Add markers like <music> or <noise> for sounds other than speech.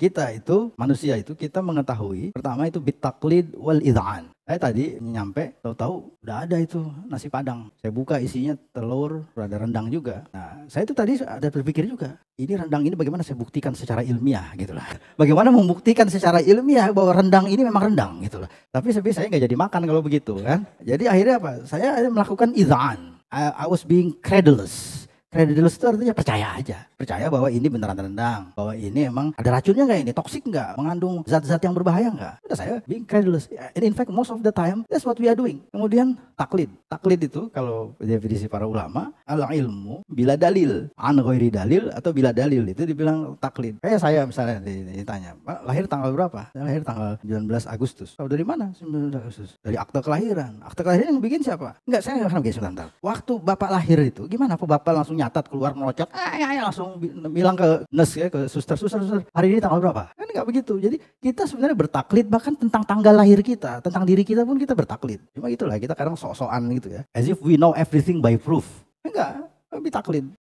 kita itu manusia itu kita mengetahui pertama itu bitaklid wal idhan saya tadi nyampe tahu-tahu udah ada itu nasi padang saya buka isinya telur ada rendang juga nah saya itu tadi ada berpikir juga ini rendang ini bagaimana saya buktikan secara ilmiah gitu lah <laughs> bagaimana membuktikan secara ilmiah bahwa rendang ini memang rendang gitu lah tapi saya nggak jadi makan kalau begitu kan jadi akhirnya apa saya melakukan idhan I, I was being credulous Credulous itu artinya percaya aja. Percaya bahwa ini beneran rendang. Bahwa ini emang ada racunnya nggak ini? Toxic nggak? Mengandung zat-zat yang berbahaya nggak? Udah saya being credulous. And eh, in fact most of the time that's what we are doing. Kemudian taklid. Taklid itu kalau definisi para ulama, al ilmu bila dalil, an ghairi dalil atau bila dalil itu dibilang taklid. Kayak saya misalnya ditanya, lahir tanggal berapa? Saya lahir tanggal 19 Agustus. Tahu dari mana? 19 Agustus. Dari akte kelahiran. Akte kelahiran yang bikin siapa? Enggak, saya enggak pernah sebentar. Waktu Bapak lahir itu gimana? Apa Bapak langsung nyatat keluar melocot? Eh, ya, langsung bilang ke nurse ya, ke suster, suster, hari ini tanggal berapa? Kan nggak begitu. Jadi kita sebenarnya bertaklid bahkan tentang tanggal lahir kita, tentang diri kita pun kita bertaklid. Cuma itulah kita kadang sok-sokan gitu ya. As if we know everything by proof. Enggak, tapi taklid.